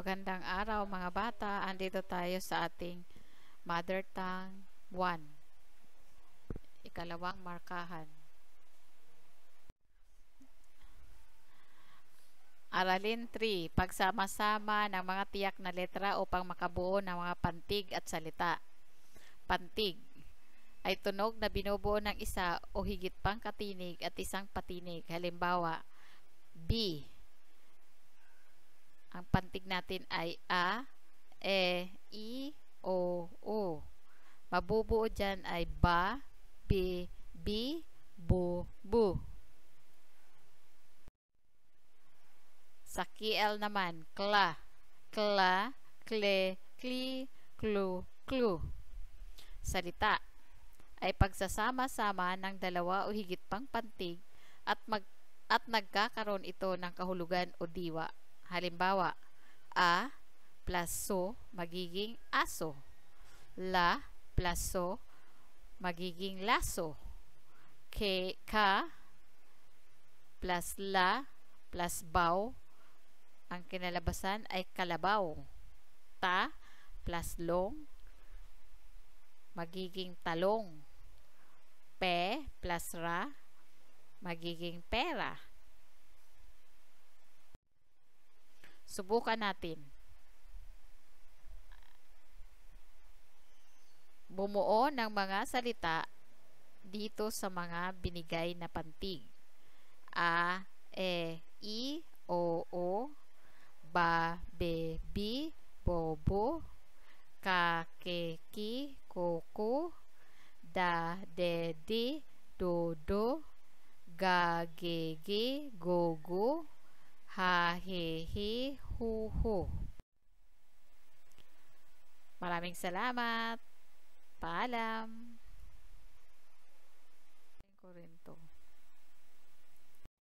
Magandang araw mga bata. Andito tayo sa ating mother tongue 1. Ikalawang markahan. Aralin 3. Pagsama-sama ng mga tiyak na letra upang makabuo ng mga pantig at salita. Pantig ay tunog na binubuo ng isa o higit pang katinig at isang patinig. Halimbawa, B pantig natin ay A, E, I, O, O. Mabubuo dyan ay ba, bi, bi, bu, bu. Sa KL naman, kla, kla, kle, kli, klu, klu. Salita ay pagsasama-sama ng dalawa o higit pang pantig at mag at nagkakaroon ito ng kahulugan o diwa Halimbawa, a plus so magiging aso. La plus so magiging laso. K, ka plus la plus baw ang kinalabasan ay kalabaw. Ta plus long magiging talong. Pe plus ra magiging pera. Subukan natin. Bumuo ng mga salita dito sa mga binigay na pantig. A, E, I, O, O, Ba, Be, Bi, Bo, Bo, Ka, Ke, Ki, Ko, Ko, Da, De, Di, Do, Do, Ga, Ge, Ge, Go, Go, ha, he, he, hu, hu. Maraming salamat. Paalam.